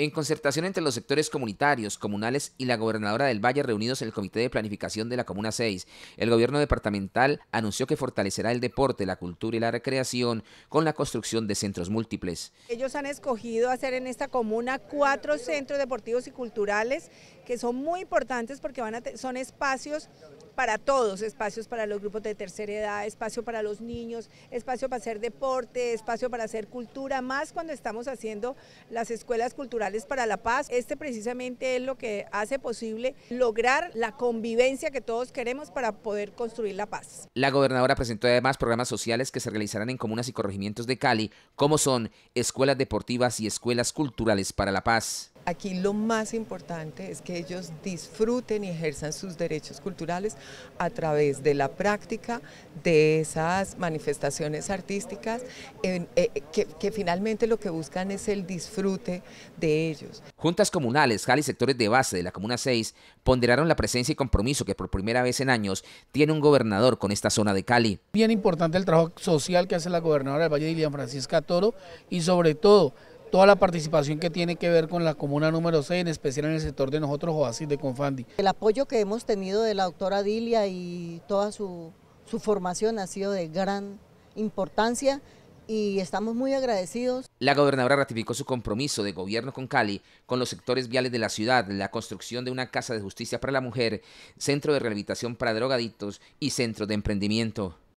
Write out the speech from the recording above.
En concertación entre los sectores comunitarios, comunales y la gobernadora del Valle reunidos en el Comité de Planificación de la Comuna 6, el gobierno departamental anunció que fortalecerá el deporte, la cultura y la recreación con la construcción de centros múltiples. Ellos han escogido hacer en esta comuna cuatro centros deportivos y culturales que son muy importantes porque son espacios para todos, espacios para los grupos de tercera edad, espacio para los niños, espacio para hacer deporte, espacio para hacer cultura, más cuando estamos haciendo las escuelas culturales para la Paz. Este precisamente es lo que hace posible lograr la convivencia que todos queremos para poder construir la paz. La gobernadora presentó además programas sociales que se realizarán en comunas y corregimientos de Cali, como son escuelas deportivas y escuelas culturales para la paz. Aquí lo más importante es que ellos disfruten y ejerzan sus derechos culturales a través de la práctica de esas manifestaciones artísticas eh, eh, que, finalmente lo que buscan es el disfrute de ellos. Juntas comunales, JAL y sectores de base de la Comuna 6 ponderaron la presencia y compromiso que por primera vez en años tiene un gobernador con esta zona de Cali. Bien importante el trabajo social que hace la gobernadora del Valle de Ilián, Francisca Toro, y sobre todo toda la participación que tiene que ver con la comuna número 6, en especial en el sector de nosotros, Oasis de Confandi. El apoyo que hemos tenido de la doctora Dilia y toda su, su formación ha sido de gran importancia y estamos muy agradecidos. La gobernadora ratificó su compromiso de gobierno con Cali, con los sectores viales de la ciudad, la construcción de una casa de justicia para la mujer, centro de rehabilitación para drogadictos y centro de emprendimiento.